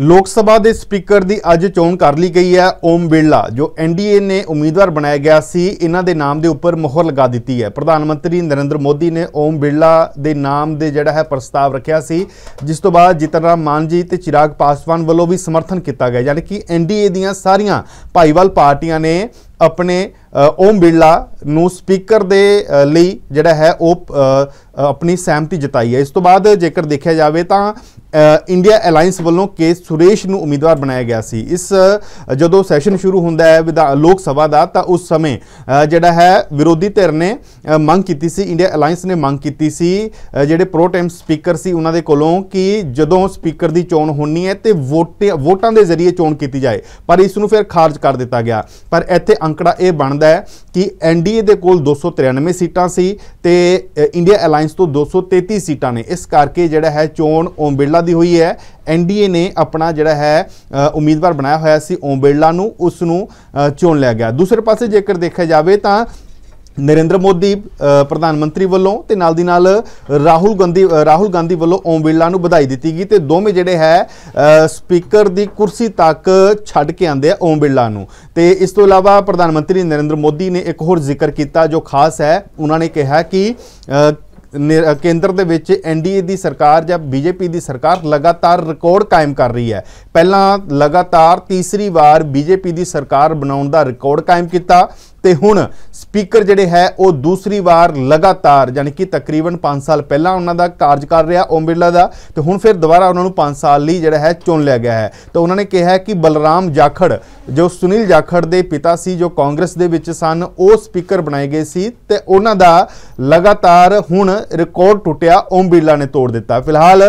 ਲੋਕ ਸਭਾ ਦੇ ਸਪੀਕਰ ਦੀ ਅੱਜ ਚੋਣ ਕਰ ਲਈ ਗਈ ਹੈ ਓਮ ਬਿਰਲਾ ਜੋ ਐਨਡੀਏ ਨੇ ਉਮੀਦਵਾਰ ਬਣਾਇਆ ਗਿਆ ਸੀ ਇਹਨਾਂ ਦੇ ਨਾਮ ਦੇ ਉੱਪਰ ਮੋਹਰ ਲਗਾ ਦਿੱਤੀ ਹੈ ਪ੍ਰਧਾਨ ਮੰਤਰੀ ਨਰਿੰਦਰ ਮੋਦੀ ਨੇ ਓਮ ਬਿਰਲਾ ਦੇ ਨਾਮ ਦੇ ਜਿਹੜਾ ਹੈ ਪ੍ਰਸਤਾਵ ਰੱਖਿਆ ਸੀ ਜਿਸ ਤੋਂ ਬਾਅਦ ਜਿਤਨਰਾਮ ਮਾਨਜੀਤ ਤੇ ਚਿਰਾਗ ਪਾਸਵਾਨ ਵੱਲੋਂ ਵੀ ਸਮਰਥਨ ਕੀਤਾ ਗਿਆ ਯਾਨੀ ਕਿ ਐਨਡੀਏ ਦੀਆਂ ਸਾਰੀਆਂ ਭਾਈਵਾਲ ਪਾਰਟੀਆਂ ਨੇ ਆਪਣੇ ਓਮ ਬਿਰਲਾ ਨੂੰ ਸਪੀਕਰ ਦੇ ਲਈ ਜਿਹੜਾ ਹੈ ਉਹ ਆਪਣੀ ਸਹਿਮਤੀ ਜਤਾਈ ਹੈ ਇਸ ਤੋਂ ਬਾਅਦ ਜੇਕਰ ਦੇਖਿਆ ਜਾਵੇ ਤਾਂ ਇੰਡੀਆ ਅਲਾਈਅੰਸ ਵੱਲੋਂ ਕੇ ਸੁਰੇਸ਼ ਨੂੰ ਉਮੀਦਵਾਰ ਬਣਾਇਆ ਗਿਆ ਸੀ ਇਸ ਜਦੋਂ ਸੈਸ਼ਨ ਸ਼ੁਰੂ ਹੁੰਦਾ ਹੈ ਵਿਧਾ ਲੋਕ ਸਭਾ ਦਾ ਤਾਂ ਉਸ ਸਮੇਂ ਜਿਹੜਾ ਹੈ ਵਿਰੋਧੀ ਧਿਰ ਨੇ ਮੰਗ ਕੀਤੀ ਸੀ ਇੰਡੀਆ ਅਲਾਈਅੰਸ ਨੇ ਮੰਗ ਕੀਤੀ ਸੀ ਜਿਹੜੇ ਪ੍ਰੋ ਟਾਈਮ ਸਪੀਕਰ ਸੀ ਉਹਨਾਂ ਦੇ ਕੋਲੋਂ ਕਿ ਜਦੋਂ ਸਪੀਕਰ ਦੀ ਚੋਣ ਹੋਣੀ ਹੈ ਤੇ ਵੋਟਾਂ ਦੇ ਜ਼ਰੀਏ ਚੋਣ ਕੀਤੀ ਜਾਏ ਪਰ ਇਸ ਨੂੰ ਫਿਰ ਖਾਰਜ ਕਰ ਦਿੱਤਾ ਗਿਆ ਪਰ ਇੱਥੇ ਅੰਕੜਾ ਇਹ ਬਣਦਾ ਹੈ ਕਿ ਐਨਡੀਏ ਦੇ ਕੋਲ 293 ਸੀਟਾਂ ਸੀ ਤੇ ਇੰਡੀਆ ਅਲਾਈਅੰਸ 222 ਤੋਂ 233 ਸੀਟਾਂ ਨੇ ਇਸ ਕਰਕੇ ਜਿਹੜਾ ਹੈ ਚੋਣ ਓਮ ਬਿਰਲਾ ਦੀ ਹੋਈ ਹੈ ਐਨਡੀਏ ਨੇ ਆਪਣਾ ਜਿਹੜਾ ਹੈ ਉਮੀਦਵਾਰ ਬਣਾਇਆ ਹੋਇਆ ਸੀ ਓਮ ਬਿਰਲਾ ਨੂੰ ਉਸ ਨੂੰ ਚੋਣ ਲਿਆ ਗਿਆ ਦੂਸਰੇ ਪਾਸੇ ਜੇਕਰ ਦੇਖਿਆ ਜਾਵੇ ਤਾਂ ਨਰਿੰਦਰ ਮੋਦੀ ਪ੍ਰਧਾਨ ਮੰਤਰੀ ਵੱਲੋਂ ਤੇ ਨਾਲ ਦੀ ਨਾਲ ਰਾਹੁਲ ਗਾਂਧੀ ਰਾਹੁਲ ਗਾਂਧੀ ਵੱਲੋਂ ਓਮ ਬਿਰਲਾ ਨੂੰ ਵਧਾਈ ਦਿੱਤੀ ਗਈ ਤੇ ਦੋਵੇਂ ਜਿਹੜੇ ਹੈ ਸਪੀਕਰ ਦੀ ਕੁਰਸੀ ਤੱਕ ਛੱਡ ਕੇ ਆਂਦੇ ਆ ਓਮ ਬਿਰਲਾ ਨੂੰ ਤੇ ਇਸ ਤੋਂ ਇਲਾਵਾ ਪ੍ਰਧਾਨ ਮੰਤਰੀ ਨਰਿੰਦਰ ਮੋਦੀ ਨੇ ਇੱਕ ਹੋਰ ਜ਼ਿਕਰ ਕੀਤਾ ਜੋ ਖਾਸ ਹੈ ਉਹਨਾਂ ਨੇ ਕਿਹਾ ਕਿ ਕੇਂਦਰ ਦੇ ਵਿੱਚ ਐਨਡੀਏ ਦੀ ਸਰਕਾਰ ਜਾਂ ਬੀਜੇਪੀ ਦੀ ਸਰਕਾਰ ਲਗਾਤਾਰ ਰਿਕਾਰਡ ਕਾਇਮ ਕਰ ਰਹੀ ਹੈ ਪਹਿਲਾਂ ਲਗਾਤਾਰ ਤੀਸਰੀ ਵਾਰ ਬੀਜੇਪੀ ਦੀ ਸਰਕਾਰ ਬਣਾਉਣ ਦਾ ਰਿਕਾਰਡ ਕਾਇਮ ਕੀਤਾ ਤੇ ਹੁਣ ਸਪੀਕਰ ਜਿਹੜੇ ਹੈ ਉਹ ਦੂਸਰੀ ਵਾਰ ਲਗਾਤਾਰ ਯਾਨੀ ਕਿ ਤਕਰੀਬਨ 5 ਸਾਲ ਪਹਿਲਾਂ ਉਹਨਾਂ ਦਾ ਕਾਰਜਕਾਲ ਰਿਹਾ ਓਮ ਬਿਰਲਾ ਦਾ ਤੇ ਹੁਣ ਫਿਰ ਦੁਬਾਰਾ ਉਹਨਾਂ ਨੂੰ 5 ਸਾਲ ਲਈ ਜਿਹੜਾ ਹੈ ਚੁਣ ਲਿਆ ਗਿਆ ਹੈ ਤਾਂ ਉਹਨਾਂ ਨੇ ਕਿਹਾ ਕਿ ਬਲਰਾਮ ਜਾਖੜ ਜੋ ਸੁਨੀਲ ਜਾਖੜ ਦੇ ਪਿਤਾ ਸੀ ਜੋ ਕਾਂਗਰਸ ਦੇ ਵਿੱਚ ਸਨ ਉਹ ਸਪੀਕਰ ਬਣਾਏ ਗਏ ਸੀ ਤੇ ਉਹਨਾਂ ਦਾ ਲਗਾਤਾਰ ਹੁਣ ਰਿਕਾਰਡ ਟੁੱਟਿਆ ਓਮ ਬਿਰਲਾ ਨੇ ਤੋੜ ਦਿੱਤਾ ਫਿਲਹਾਲ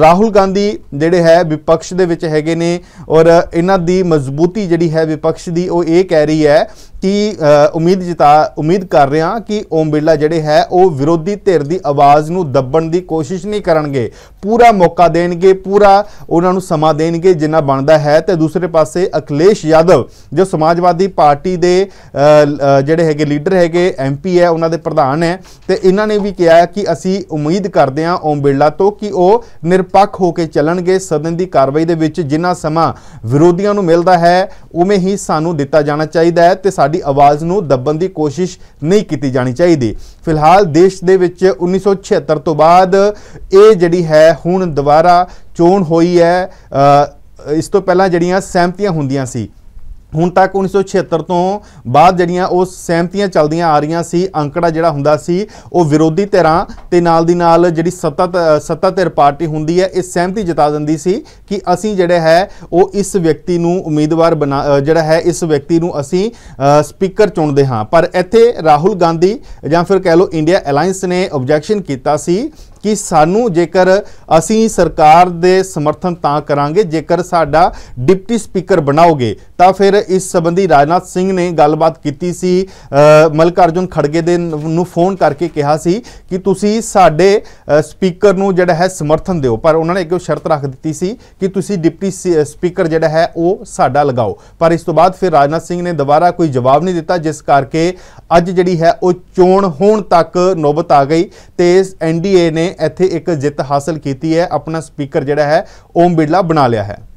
ਰਾਹੁਲ ਗਾਂਧੀ ਜਿਹੜੇ ਹੈ ਵਿਪਕਸ਼ ਦੇ ਵਿੱਚ ਹੈਗੇ ਨੇ ਔਰ ਇਹਨਾਂ ਦੀ ਮਜ਼ਬੂਤੀ ਜਿਹੜੀ ਹੈ ਵਿਪਕਸ਼ ਦੀ ਉਹ ਇਹ ਕਹਿ ਰਹੀ ਹੈ ਕਿ ਉਮੀਦ ਜਿਤਾ ਉਮੀਦ ਕਰ ਰਹੇ ਹਾਂ ਕਿ ਓਮ ਬਿਰਲਾ ਜਿਹੜੇ ਹੈ ਉਹ ਵਿਰੋਧੀ ਧਿਰ ਦੀ ਆਵਾਜ਼ ਨੂੰ ਦੱਬਣ ਦੀ ਕੋਸ਼ਿਸ਼ ਨਹੀਂ ਕਰਨਗੇ ਪੂਰਾ ਮੌਕਾ ਦੇਣਗੇ ਪੂਰਾ ਉਹਨਾਂ ਨੂੰ ਸਮਾਂ ਦੇਣਗੇ ਜਿੰਨਾ ਬਣਦਾ ਹੈ ਤੇ ਦੂਸਰੇ ਪਾਸੇ ਅਕਲੇਸ਼ ਯਾਦਵ ਜੋ ਸਮਾਜਵਾਦੀ ਪਾਰਟੀ ਦੇ ਜਿਹੜੇ ਹੈਗੇ ਲੀਡਰ ਹੈਗੇ ਐਮਪੀ ਹੈ ਉਹਨਾਂ ਦੇ ਪ੍ਰਧਾਨ ਹੈ ਤੇ ਇਹਨਾਂ ਨੇ ਵੀ ਕਿਹਾ ਕਿ ਅਸੀਂ ਉਮੀਦ ਕਰਦੇ ਹਾਂ ਓਮ ਬਿਰਲਾ ਤੋਂ ਕਿ ਉਹ ਨਿਰਪੱਖ ਹੋ ਕੇ ਚੱਲਣਗੇ ਸਦਨ ਦੀ ਕਾਰਵਾਈ ਦੇ ਵਿੱਚ ਜਿੰਨਾ ਸਮਾਂ ਵਿਰੋਧੀਆਂ ਨੂੰ ਮਿਲਦਾ ਹੈ ਉਵੇਂ ਹੀ ਸਾਨੂੰ ਦਿੱਤਾ ਜਾਣਾ ਚਾਹੀਦਾ ਹੈ ਤੇ ਸਾਡੀ ਆਵਾਜ਼ ਆਵਾਜ਼ ਨੂੰ ਦੱਬਣ ਦੀ ਕੋਸ਼ਿਸ਼ ਨਹੀਂ ਕੀਤੀ ਜਾਣੀ ਚਾਹੀਦੀ ਫਿਲਹਾਲ ਦੇਸ਼ ਦੇ ਵਿੱਚ 1976 ਤੋਂ ਬਾਅਦ ਇਹ ਜਿਹੜੀ ਹੈ ਹੁਣ ਦੁਬਾਰਾ ਚੋਣ ਹੋਈ ਹੈ ਇਸ ਤੋਂ ਪਹਿਲਾਂ ਜਿਹੜੀਆਂ ਸਹਿਮਤੀਆਂ ਹੁੰਦੀਆਂ ਸੀ ਹੁਣ ਤੱਕ 1976 ਤੋਂ ਬਾਅਦ ਜਿਹੜੀਆਂ ਉਹ ਸਹਿਮਤੀਆਂ ਚੱਲਦੀਆਂ ਆ ਰਹੀਆਂ ਸੀ ਅੰਕੜਾ ਜਿਹੜਾ ਹੁੰਦਾ ਸੀ ਉਹ ਵਿਰੋਧੀ ਧਿਰਾਂ ਤੇ ਨਾਲ ਦੀ ਨਾਲ ਜਿਹੜੀ ਸੱਤਾ ਸੱਤਾ ਧਿਰ ਪਾਰਟੀ ਹੁੰਦੀ ਹੈ ਇਹ ਸਹਿਮਤੀ ਜਤਾ ਦਿੰਦੀ ਸੀ ਕਿ ਅਸੀਂ ਜਿਹੜਾ ਹੈ ਉਹ ਇਸ ਵਿਅਕਤੀ ਨੂੰ ਉਮੀਦਵਾਰ ਬਣਾ ਜਿਹੜਾ ਹੈ ਇਸ ਵਿਅਕਤੀ ਨੂੰ ਅਸੀਂ ਸਪੀਕਰ ਚੁਣਦੇ ਹਾਂ ਪਰ ਇੱਥੇ ਰਾਹੁਲ ਗਾਂਧੀ ਜਾਂ ਫਿਰ ਕਹਿ ਲਓ ਇੰਡੀਆ ਅਲਾਈਅੰਸ ਨੇ ਆਬਜੈਕਸ਼ਨ ਕੀਤਾ ਸੀ ਕਿ ਸਾਨੂੰ ਜੇਕਰ ਅਸੀਂ ਸਰਕਾਰ ਦੇ ਸਮਰਥਨ ਤਾਂ ਕਰਾਂਗੇ ਜੇਕਰ ਸਾਡਾ ਡਿਪਟੀ ਸਪੀਕਰ ਬਣਾਓਗੇ ਤਾਂ ਫਿਰ ਇਸ ਸੰਬੰਧੀ ਰਾਜਨਾਥ ਸਿੰਘ ਨੇ ਗੱਲਬਾਤ ਕੀਤੀ ਸੀ ਮਲਕਾਰਜੁਨ ਖੜਗੇ ਦੇ ਨੂੰ ਫੋਨ ਕਰਕੇ ਕਿਹਾ ਸੀ ਕਿ ਤੁਸੀਂ ਸਾਡੇ ਸਪੀਕਰ ਨੂੰ ਜਿਹੜਾ ਹੈ ਸਮਰਥਨ ਦਿਓ ਪਰ ਉਹਨਾਂ ਨੇ ਇੱਕ ਸ਼ਰਤ ਰੱਖ ਦਿੱਤੀ ਸੀ ਕਿ ਤੁਸੀਂ ਡਿਪਟੀ ਸਪੀਕਰ ਜਿਹੜਾ ਹੈ ਉਹ ਸਾਡਾ ਲਗਾਓ ਪਰ ਇਸ ਤੋਂ ਬਾਅਦ ਫਿਰ ਰਾਜਨਾਥ ਸਿੰਘ ਨੇ ਦੁਬਾਰਾ ਕੋਈ ਜਵਾਬ ਨਹੀਂ ਦਿੱਤਾ ਜਿਸ ਕਰਕੇ ਅੱਜ ਜਿਹੜੀ ਹੈ ਉਹ ਚੋਣ ਹੋਣ ਤੱਕ ਨੋਬਤ ਆ ਗਈ ਤੇ ਐਨਡੀਏ ਨੇ ਇੱਥੇ ਇੱਕ ਜਿੱਤ ਹਾਸਲ ਕੀਤੀ ਹੈ ਆਪਣਾ ਸਪੀਕਰ ਜਿਹੜਾ ਹੈ ਓਮ ਬਿਰਲਾ ਬਣਾ ਲਿਆ ਹੈ